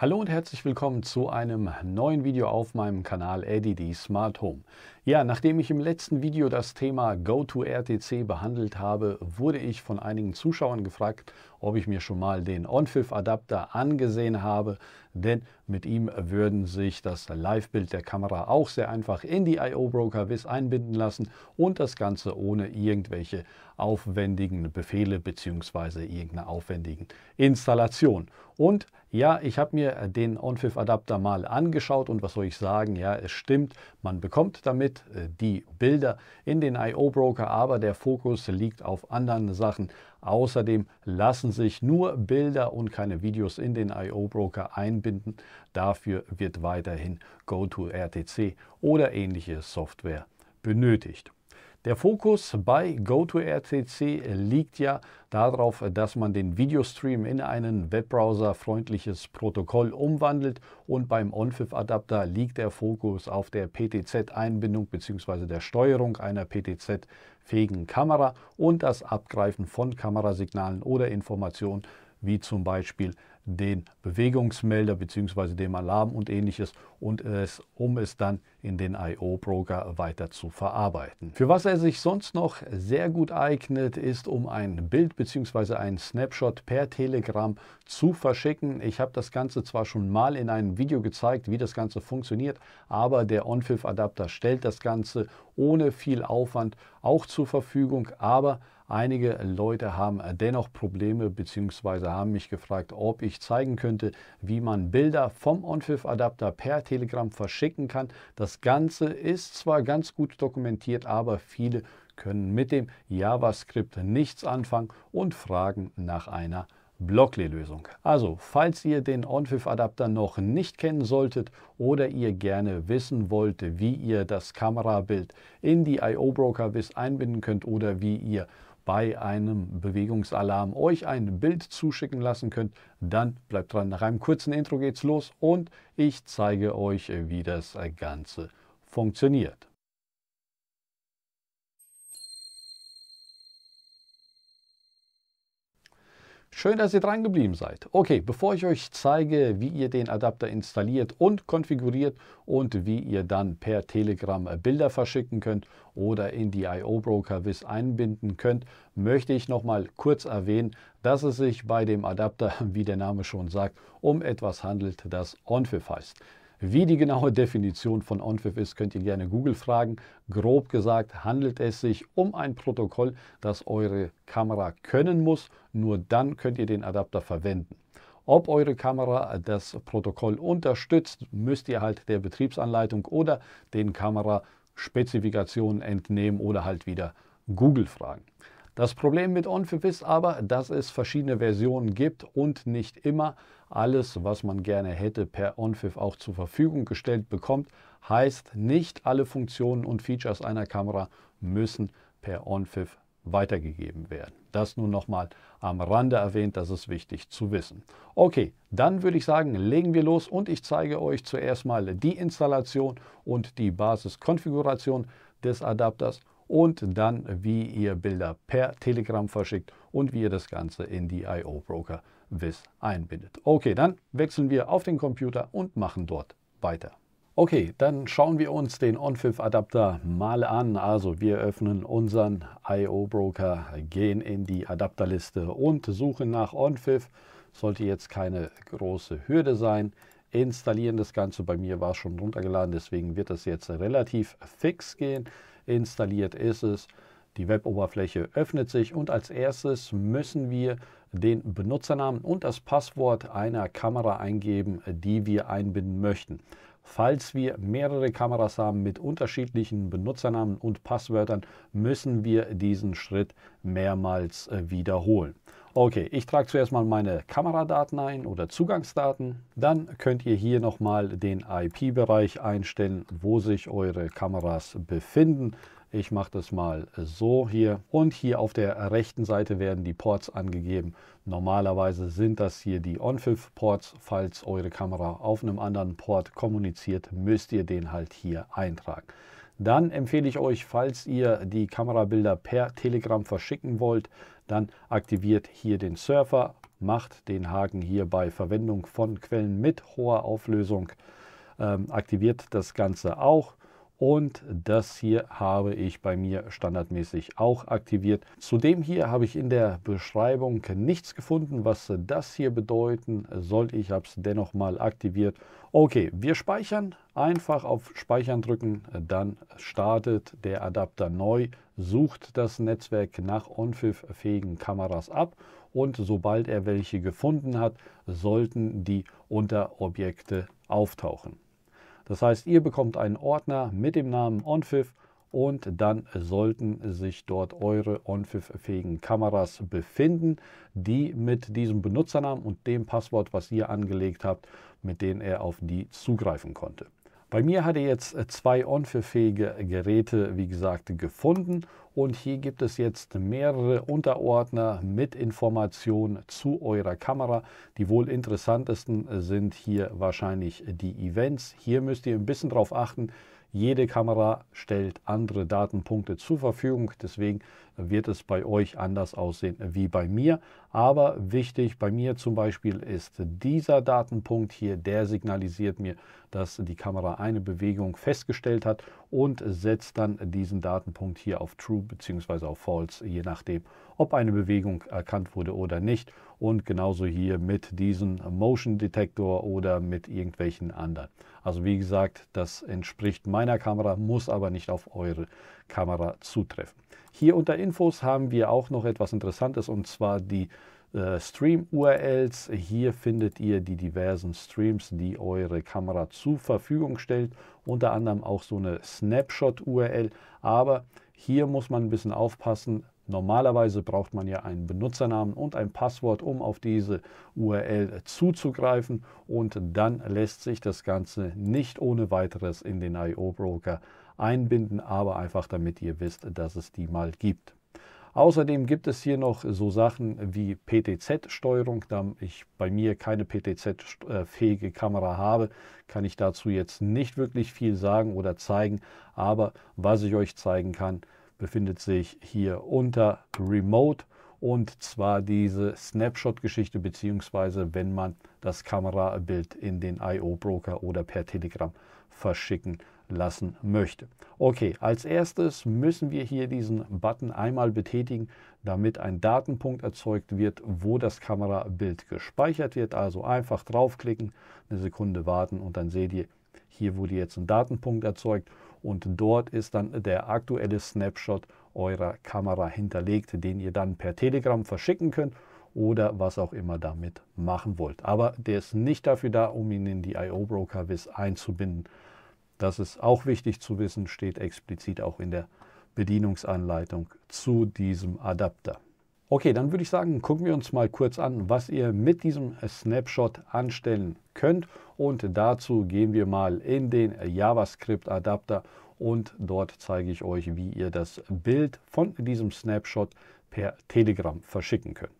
Hallo und herzlich willkommen zu einem neuen Video auf meinem Kanal ADD Smart Home. Ja, nachdem ich im letzten Video das Thema GoToRTC behandelt habe, wurde ich von einigen Zuschauern gefragt, ob ich mir schon mal den OnFIF-Adapter angesehen habe, denn mit ihm würden sich das Live-Bild der Kamera auch sehr einfach in die IO-Broker-Wiz einbinden lassen und das Ganze ohne irgendwelche aufwendigen Befehle bzw. irgendeine aufwendigen Installation. Und ja, ich habe mir den OnFIF-Adapter mal angeschaut und was soll ich sagen, ja, es stimmt, man bekommt damit äh, die Bilder in den IO-Broker, aber der Fokus liegt auf anderen Sachen. Außerdem lassen sich nur Bilder und keine Videos in den IO-Broker einbinden. Dafür wird weiterhin GoToRTC oder ähnliche Software benötigt. Der Fokus bei GoToRTC liegt ja darauf, dass man den Videostream in einen Webbrowser-freundliches Protokoll umwandelt und beim OnFIF-Adapter liegt der Fokus auf der PTZ-Einbindung bzw. der Steuerung einer PTZ-fähigen Kamera und das Abgreifen von Kamerasignalen oder Informationen wie zum Beispiel den Bewegungsmelder bzw. dem Alarm und ähnliches und es, um es dann in den IO-Broker weiter zu verarbeiten. Für was er sich sonst noch sehr gut eignet, ist um ein Bild bzw. einen Snapshot per Telegram zu verschicken. Ich habe das Ganze zwar schon mal in einem Video gezeigt, wie das Ganze funktioniert, aber der OnFIF-Adapter stellt das Ganze ohne viel Aufwand auch zur Verfügung, aber Einige Leute haben äh, dennoch Probleme bzw. haben mich gefragt, ob ich zeigen könnte, wie man Bilder vom OnFIF-Adapter per Telegram verschicken kann. Das Ganze ist zwar ganz gut dokumentiert, aber viele können mit dem JavaScript nichts anfangen und fragen nach einer Blockly-Lösung. Also, falls ihr den OnFIF-Adapter noch nicht kennen solltet oder ihr gerne wissen wollt, wie ihr das Kamerabild in die IO-Broker-Vis einbinden könnt oder wie ihr bei einem Bewegungsalarm euch ein Bild zuschicken lassen könnt, dann bleibt dran. Nach einem kurzen Intro geht's los und ich zeige euch, wie das Ganze funktioniert. Schön, dass ihr dran geblieben seid. Okay, bevor ich euch zeige, wie ihr den Adapter installiert und konfiguriert und wie ihr dann per Telegram äh, Bilder verschicken könnt oder in die IO Broker WIS einbinden könnt, möchte ich noch mal kurz erwähnen, dass es sich bei dem Adapter, wie der Name schon sagt, um etwas handelt, das OnFIF heißt. Wie die genaue Definition von ONFIF ist, könnt ihr gerne Google fragen. Grob gesagt handelt es sich um ein Protokoll, das eure Kamera können muss nur dann könnt ihr den Adapter verwenden. Ob eure Kamera das Protokoll unterstützt, müsst ihr halt der Betriebsanleitung oder den Kameraspezifikationen entnehmen oder halt wieder Google fragen. Das Problem mit OnFib ist aber, dass es verschiedene Versionen gibt und nicht immer alles, was man gerne hätte, per OnFib auch zur Verfügung gestellt bekommt. Heißt, nicht alle Funktionen und Features einer Kamera müssen per OnFib weitergegeben werden. Das nun nochmal am Rande erwähnt, das ist wichtig zu wissen. Okay, dann würde ich sagen, legen wir los und ich zeige euch zuerst mal die Installation und die Basiskonfiguration des Adapters und dann, wie ihr Bilder per Telegram verschickt und wie ihr das Ganze in die I.O. Broker WIS einbindet. Okay, dann wechseln wir auf den Computer und machen dort weiter. Okay, dann schauen wir uns den OnFIF-Adapter mal an. Also wir öffnen unseren IO-Broker, gehen in die Adapterliste und suchen nach OnFIF. Sollte jetzt keine große Hürde sein. Installieren das Ganze, bei mir war es schon runtergeladen, deswegen wird das jetzt relativ fix gehen. Installiert ist es. Die Web-Oberfläche öffnet sich und als erstes müssen wir den Benutzernamen und das Passwort einer Kamera eingeben, die wir einbinden möchten. Falls wir mehrere Kameras haben mit unterschiedlichen Benutzernamen und Passwörtern, müssen wir diesen Schritt mehrmals äh, wiederholen. Okay, ich trage zuerst mal meine Kameradaten ein oder Zugangsdaten. Dann könnt ihr hier nochmal den IP-Bereich einstellen, wo sich eure Kameras befinden. Ich mache das mal so hier. Und hier auf der rechten Seite werden die Ports angegeben. Normalerweise sind das hier die OnFIF-Ports. Falls eure Kamera auf einem anderen Port kommuniziert, müsst ihr den halt hier eintragen. Dann empfehle ich euch, falls ihr die Kamerabilder per Telegram verschicken wollt, dann aktiviert hier den Surfer, macht den Haken hier bei Verwendung von Quellen mit hoher Auflösung, ähm, aktiviert das Ganze auch und das hier habe ich bei mir standardmäßig auch aktiviert. Zudem hier habe ich in der Beschreibung nichts gefunden, was das hier bedeuten soll. Ich habe es dennoch mal aktiviert. Okay, wir speichern. Einfach auf Speichern drücken, dann startet der Adapter neu, sucht das Netzwerk nach OnFIF-fähigen Kameras ab und sobald er welche gefunden hat, sollten die Unterobjekte auftauchen. Das heißt, ihr bekommt einen Ordner mit dem Namen OnFIF und dann sollten sich dort eure OnFIF-fähigen Kameras befinden, die mit diesem Benutzernamen und dem Passwort, was ihr angelegt habt, mit denen er auf die zugreifen konnte. Bei mir hat er jetzt äh, zwei on fähige Geräte, wie gesagt, gefunden und hier gibt es jetzt mehrere Unterordner mit Informationen zu eurer Kamera. Die wohl interessantesten äh, sind hier wahrscheinlich die Events. Hier müsst ihr ein bisschen drauf achten, jede Kamera stellt andere Datenpunkte zur Verfügung, deswegen wird es bei euch anders aussehen wie bei mir. Aber wichtig bei mir zum Beispiel ist dieser Datenpunkt hier, der signalisiert mir, dass die Kamera eine Bewegung festgestellt hat und setzt dann diesen Datenpunkt hier auf True bzw. auf False, je nachdem, ob eine Bewegung erkannt wurde oder nicht und genauso hier mit diesem Motion Detektor oder mit irgendwelchen anderen. Also wie gesagt, das entspricht meiner Kamera, muss aber nicht auf eure Kamera zutreffen. Hier unter Infos haben wir auch noch etwas Interessantes und zwar die äh, Stream-URLs. Hier findet ihr die diversen Streams, die eure Kamera zur Verfügung stellt. Unter anderem auch so eine Snapshot-URL. Aber hier muss man ein bisschen aufpassen, Normalerweise braucht man ja einen Benutzernamen und ein Passwort, um auf diese URL zuzugreifen und dann lässt sich das Ganze nicht ohne weiteres in den IO Broker einbinden, aber einfach damit ihr wisst, dass es die mal gibt. Außerdem gibt es hier noch so Sachen wie PTZ-Steuerung. Da ich bei mir keine PTZ-fähige Kamera habe, kann ich dazu jetzt nicht wirklich viel sagen oder zeigen. Aber was ich euch zeigen kann, befindet sich hier unter Remote und zwar diese Snapshot-Geschichte, beziehungsweise wenn man das Kamerabild in den IO-Broker oder per Telegram verschicken lassen möchte. Okay, als erstes müssen wir hier diesen Button einmal betätigen, damit ein Datenpunkt erzeugt wird, wo das Kamerabild gespeichert wird. Also einfach draufklicken, eine Sekunde warten und dann seht ihr, hier wurde jetzt ein Datenpunkt erzeugt und dort ist dann der aktuelle Snapshot eurer Kamera hinterlegt, den ihr dann per Telegram verschicken könnt oder was auch immer damit machen wollt. Aber der ist nicht dafür da, um ihn in die IO Broker Wiz einzubinden. Das ist auch wichtig zu wissen, steht explizit auch in der Bedienungsanleitung zu diesem Adapter. Okay, dann würde ich sagen, gucken wir uns mal kurz an, was ihr mit diesem Snapshot anstellen könnt. Und dazu gehen wir mal in den JavaScript-Adapter und dort zeige ich euch, wie ihr das Bild von diesem Snapshot per Telegram verschicken könnt.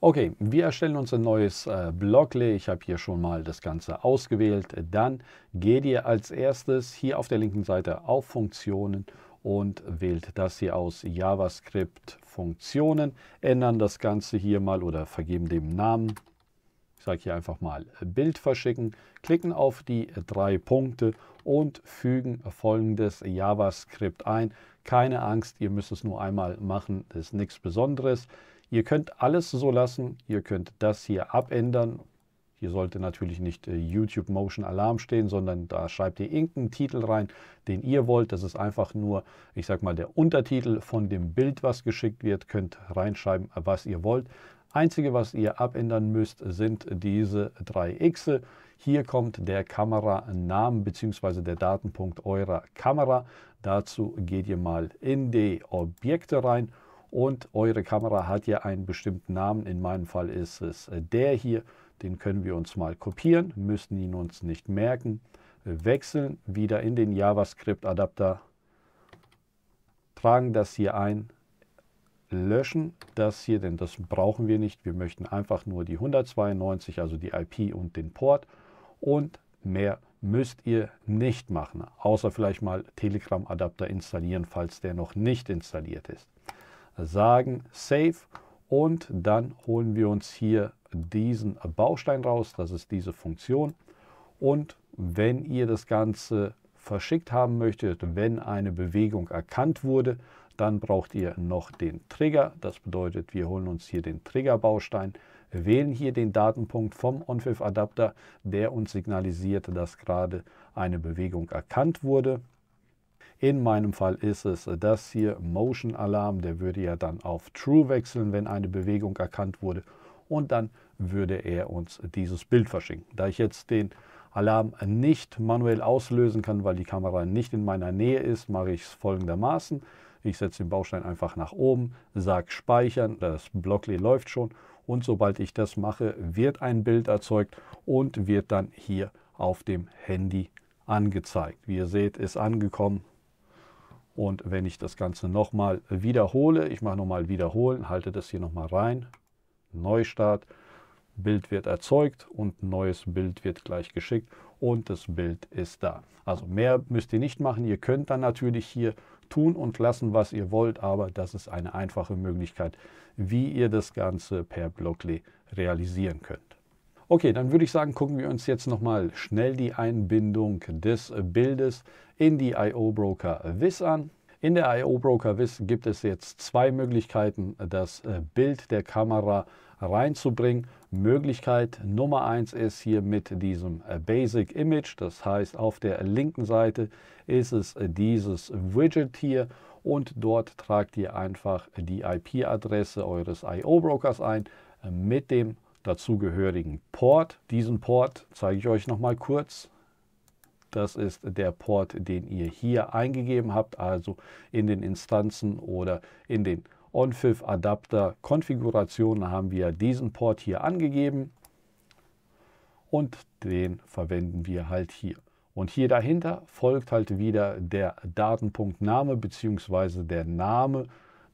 Okay, wir erstellen uns ein neues äh, Blocklay. Ich habe hier schon mal das Ganze ausgewählt. Dann geht ihr als erstes hier auf der linken Seite auf Funktionen und wählt das hier aus JavaScript-Funktionen, ändern das Ganze hier mal oder vergeben dem Namen. Ich sage hier einfach mal Bild verschicken, klicken auf die drei Punkte und fügen folgendes JavaScript ein. Keine Angst, ihr müsst es nur einmal machen, das ist nichts Besonderes. Ihr könnt alles so lassen, ihr könnt das hier abändern, hier sollte natürlich nicht äh, YouTube Motion Alarm stehen, sondern da schreibt ihr irgendeinen Titel rein, den ihr wollt. Das ist einfach nur, ich sag mal, der Untertitel von dem Bild, was geschickt wird. Könnt reinschreiben, was ihr wollt. Einzige, was ihr abändern müsst, sind diese drei X. Hier kommt der Kameranamen bzw. der Datenpunkt eurer Kamera. Dazu geht ihr mal in die Objekte rein und eure Kamera hat ja einen bestimmten Namen. In meinem Fall ist es äh, der hier. Den können wir uns mal kopieren, müssen ihn uns nicht merken. Wechseln wieder in den JavaScript-Adapter, tragen das hier ein, löschen das hier, denn das brauchen wir nicht. Wir möchten einfach nur die 192, also die IP und den Port und mehr müsst ihr nicht machen, außer vielleicht mal Telegram-Adapter installieren, falls der noch nicht installiert ist. Sagen Save und dann holen wir uns hier diesen Baustein raus, das ist diese Funktion. Und wenn ihr das Ganze verschickt haben möchtet, wenn eine Bewegung erkannt wurde, dann braucht ihr noch den Trigger. Das bedeutet, wir holen uns hier den Triggerbaustein, wählen hier den Datenpunkt vom OnFIF-Adapter, der uns signalisiert, dass gerade eine Bewegung erkannt wurde. In meinem Fall ist es das hier, Motion Alarm, der würde ja dann auf True wechseln, wenn eine Bewegung erkannt wurde. Und dann würde er uns dieses Bild verschicken. Da ich jetzt den Alarm nicht manuell auslösen kann, weil die Kamera nicht in meiner Nähe ist, mache ich es folgendermaßen. Ich setze den Baustein einfach nach oben, sage Speichern, das Blockly läuft schon und sobald ich das mache, wird ein Bild erzeugt und wird dann hier auf dem Handy angezeigt. Wie ihr seht, ist angekommen und wenn ich das Ganze nochmal wiederhole, ich mache nochmal wiederholen, halte das hier nochmal rein, Neustart, Bild wird erzeugt und ein neues Bild wird gleich geschickt und das Bild ist da. Also mehr müsst ihr nicht machen. Ihr könnt dann natürlich hier tun und lassen, was ihr wollt, aber das ist eine einfache Möglichkeit, wie ihr das Ganze per Blockly realisieren könnt. Okay, dann würde ich sagen, gucken wir uns jetzt nochmal schnell die Einbindung des Bildes in die I.O. Broker Viz an. In der I.O. Broker Viz gibt es jetzt zwei Möglichkeiten, das Bild der Kamera zu reinzubringen. Möglichkeit Nummer eins ist hier mit diesem äh, Basic Image, das heißt auf der linken Seite ist es äh, dieses Widget hier und dort tragt ihr einfach die IP-Adresse eures IO-Brokers ein äh, mit dem dazugehörigen Port. Diesen Port zeige ich euch noch mal kurz. Das ist der Port, den ihr hier eingegeben habt, also in den Instanzen oder in den on adapter konfiguration haben wir diesen Port hier angegeben und den verwenden wir halt hier. Und hier dahinter folgt halt wieder der Datenpunktname bzw. der Name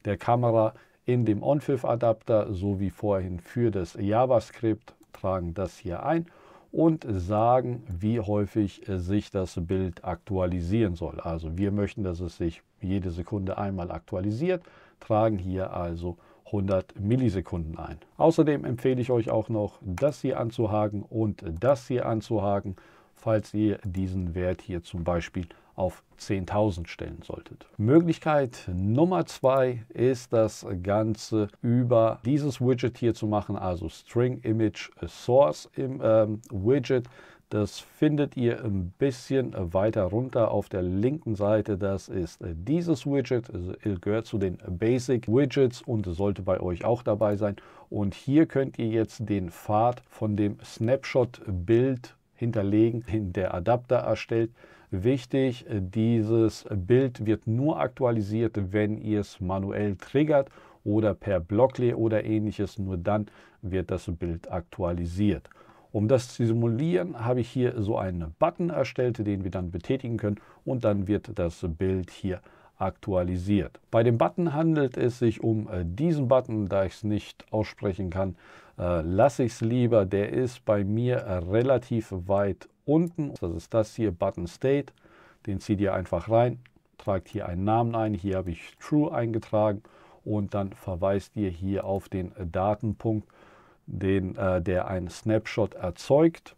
der Kamera in dem OnFIF-Adapter, so wie vorhin für das JavaScript, tragen das hier ein und sagen, wie häufig sich das Bild aktualisieren soll. Also wir möchten, dass es sich jede Sekunde einmal aktualisiert tragen hier also 100 Millisekunden ein. Außerdem empfehle ich euch auch noch, das hier anzuhaken und das hier anzuhaken, falls ihr diesen Wert hier zum Beispiel auf 10.000 stellen solltet. Möglichkeit Nummer zwei ist das Ganze über dieses Widget hier zu machen, also String Image Source im ähm, Widget. Das findet ihr ein bisschen weiter runter auf der linken Seite. Das ist äh, dieses Widget, Es äh, gehört zu den Basic Widgets und sollte bei euch auch dabei sein. Und hier könnt ihr jetzt den Pfad von dem Snapshot-Bild hinterlegen, den der Adapter erstellt. Wichtig, äh, dieses Bild wird nur aktualisiert, wenn ihr es manuell triggert oder per Blockly oder ähnliches. Nur dann wird das Bild aktualisiert. Um das zu simulieren, habe ich hier so einen Button erstellt, den wir dann betätigen können und dann wird das Bild hier aktualisiert. Bei dem Button handelt es sich um äh, diesen Button, da ich es nicht aussprechen kann, äh, lasse ich es lieber. Der ist bei mir äh, relativ weit unten. Das ist das hier, Button State. Den zieht ihr einfach rein, tragt hier einen Namen ein. Hier habe ich True eingetragen und dann verweist ihr hier auf den Datenpunkt den, äh, der einen Snapshot erzeugt.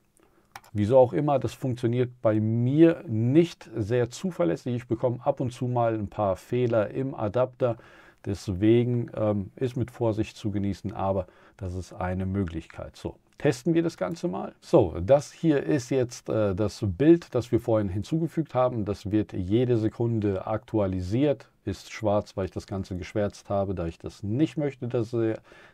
Wieso auch immer, das funktioniert bei mir nicht sehr zuverlässig. Ich bekomme ab und zu mal ein paar Fehler im Adapter. Deswegen ähm, ist mit Vorsicht zu genießen, aber das ist eine Möglichkeit. So, testen wir das Ganze mal. So, das hier ist jetzt äh, das Bild, das wir vorhin hinzugefügt haben. Das wird jede Sekunde aktualisiert. Ist schwarz, weil ich das Ganze geschwärzt habe, da ich das nicht möchte, dass,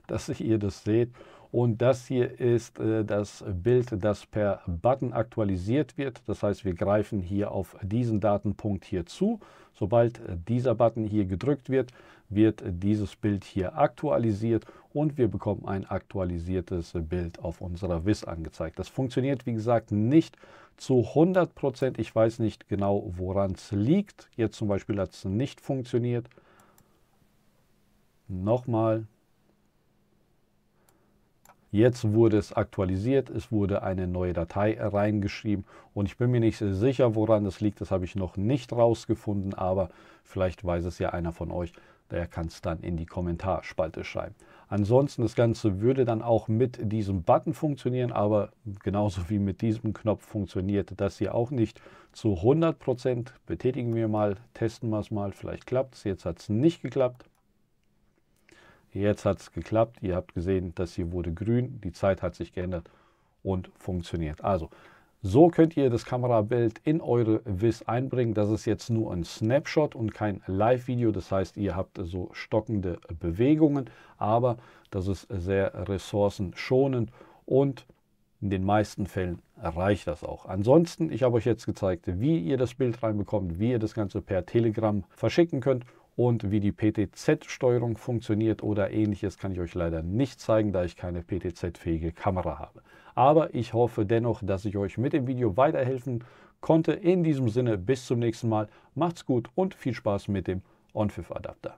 dass ihr das seht. Und das hier ist äh, das Bild, das per Button aktualisiert wird. Das heißt, wir greifen hier auf diesen Datenpunkt hier zu. Sobald äh, dieser Button hier gedrückt wird, wird dieses Bild hier aktualisiert und wir bekommen ein aktualisiertes Bild auf unserer WIS angezeigt. Das funktioniert, wie gesagt, nicht zu 100 Prozent. Ich weiß nicht genau, woran es liegt. Jetzt zum Beispiel hat es nicht funktioniert. Nochmal, Jetzt wurde es aktualisiert, es wurde eine neue Datei reingeschrieben und ich bin mir nicht sicher, woran das liegt. Das habe ich noch nicht rausgefunden, aber vielleicht weiß es ja einer von euch. Der kann es dann in die Kommentarspalte schreiben. Ansonsten, das Ganze würde dann auch mit diesem Button funktionieren, aber genauso wie mit diesem Knopf funktioniert das hier auch nicht zu 100%. Betätigen wir mal, testen wir es mal, vielleicht klappt es. Jetzt hat es nicht geklappt. Jetzt hat es geklappt. Ihr habt gesehen, das hier wurde grün. Die Zeit hat sich geändert und funktioniert. Also, so könnt ihr das Kamerabild in eure Wiss einbringen. Das ist jetzt nur ein Snapshot und kein Live-Video. Das heißt, ihr habt so stockende Bewegungen, aber das ist sehr ressourcenschonend und in den meisten Fällen reicht das auch. Ansonsten, ich habe euch jetzt gezeigt, wie ihr das Bild reinbekommt, wie ihr das Ganze per Telegram verschicken könnt und wie die PTZ-Steuerung funktioniert oder ähnliches kann ich euch leider nicht zeigen, da ich keine PTZ-fähige Kamera habe. Aber ich hoffe dennoch, dass ich euch mit dem Video weiterhelfen konnte. In diesem Sinne, bis zum nächsten Mal. Macht's gut und viel Spaß mit dem OnFIF-Adapter.